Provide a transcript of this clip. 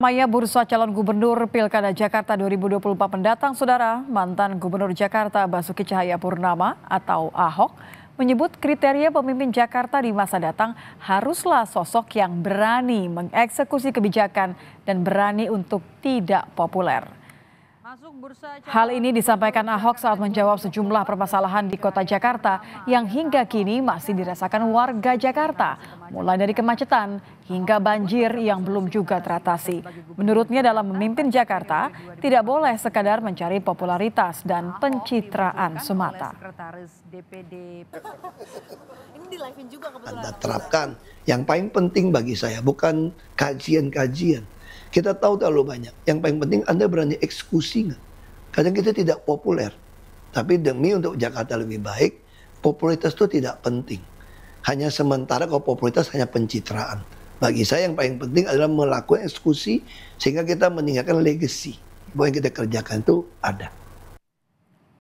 Maya Bursa Calon Gubernur Pilkada Jakarta 2024 mendatang, Saudara, mantan Gubernur Jakarta Basuki Cahaya Purnama atau Ahok menyebut kriteria pemimpin Jakarta di masa datang haruslah sosok yang berani mengeksekusi kebijakan dan berani untuk tidak populer. Hal ini disampaikan Ahok saat menjawab sejumlah permasalahan di kota Jakarta yang hingga kini masih dirasakan warga Jakarta, mulai dari kemacetan hingga banjir yang belum juga teratasi. Menurutnya dalam memimpin Jakarta, tidak boleh sekadar mencari popularitas dan pencitraan semata. Anda terapkan yang paling penting bagi saya bukan kajian-kajian, kita tahu terlalu banyak. Yang paling penting Anda berani eksekusi nggak? Kadang kita tidak populer. Tapi demi untuk Jakarta lebih baik, popularitas itu tidak penting. Hanya sementara kalau popularitas hanya pencitraan. Bagi saya yang paling penting adalah melakukan eksekusi sehingga kita meninggalkan legacy. Bahwa yang kita kerjakan itu ada.